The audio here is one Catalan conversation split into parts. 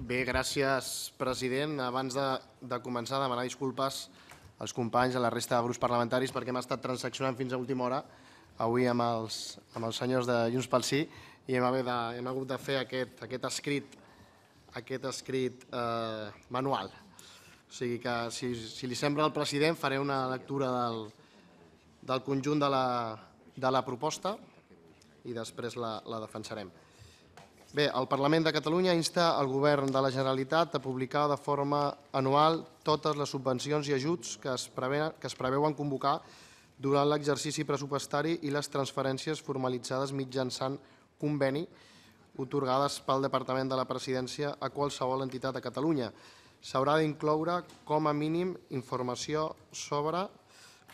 Bé, gràcies, president. Abans de, de començar, demanar disculpes als companys, a la resta de grups parlamentaris, perquè hem estat transaccionant fins a última hora avui amb els, amb els senyors de Junts pel Sí i hem, de, hem hagut de fer aquest, aquest escrit, aquest escrit eh, manual. O sigui que, si, si li sembla al president, faré una lectura del, del conjunt de la, de la proposta i després la, la defensarem. Bé, el Parlament de Catalunya insta el Govern de la Generalitat a publicar de forma anual totes les subvencions i ajuts que es, preveuen, que es preveuen convocar durant l'exercici pressupostari i les transferències formalitzades mitjançant conveni otorgades pel Departament de la Presidència a qualsevol entitat a Catalunya. S'haurà d'incloure com a mínim informació sobre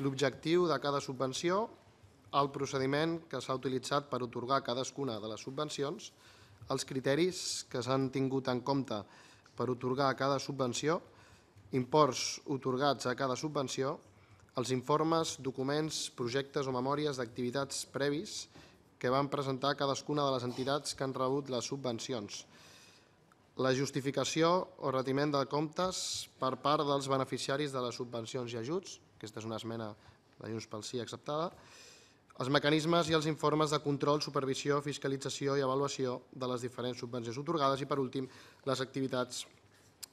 l'objectiu de cada subvenció, el procediment que s'ha utilitzat per otorgar cadascuna de les subvencions, els criteris que s'han tingut en compte per otorgar a cada subvenció, imports otorgats a cada subvenció, els informes, documents, projectes o memòries d'activitats previs que van presentar cadascuna de les entitats que han rebut les subvencions, la justificació o retiment de comptes per part dels beneficiaris de les subvencions i ajuts, aquesta és una esmena de Junts pel Sí acceptada, els mecanismes i els informes de control, supervisió, fiscalització i avaluació de les diferents subvencions otorgades i, per últim, les activitats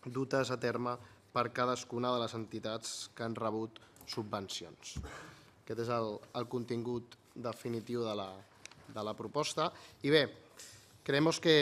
dutes a terme per cadascuna de les entitats que han rebut subvencions. Aquest és el, el contingut definitiu de la, de la proposta. I bé, creiem que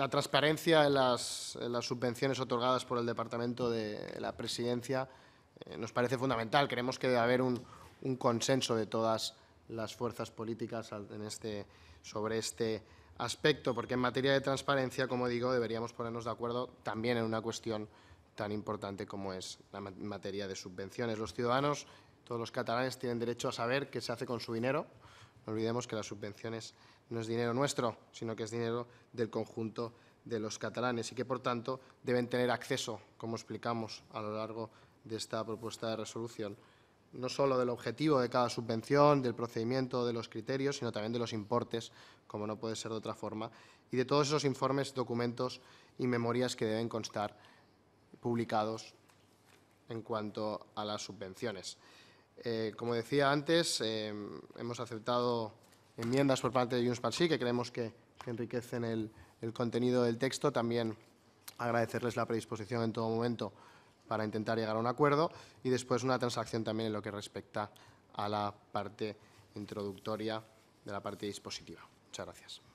la transparència en les, en las subvenciones otorgadas por el Departament de la Presidència eh, nos parece fundamental. Creemos que debe haber un, un consenso de totes todas las fuerzas políticas este, sobre este aspecto, porque en materia de transparencia, como digo, deberíamos ponernos de acuerdo también en una cuestión tan importante como es la materia de subvenciones. Los ciudadanos, todos los catalanes, tienen derecho a saber qué se hace con su dinero. No olvidemos que las subvenciones no es dinero nuestro, sino que es dinero del conjunto de los catalanes y que, por tanto, deben tener acceso, como explicamos a lo largo de esta propuesta de resolución, no solo del objetivo de cada subvención, del procedimiento, de los criterios, sino también de los importes, como no puede ser de otra forma, y de todos esos informes, documentos y memorias que deben constar publicados en cuanto a las subvenciones. Eh, como decía antes, eh, hemos aceptado enmiendas por parte de Junts per que creemos que enriquecen el, el contenido del texto. También agradecerles la predisposición en todo momento para intentar llegar a un acuerdo y después una transacción también en lo que respecta a la parte introductoria de la parte dispositiva. Muchas gracias.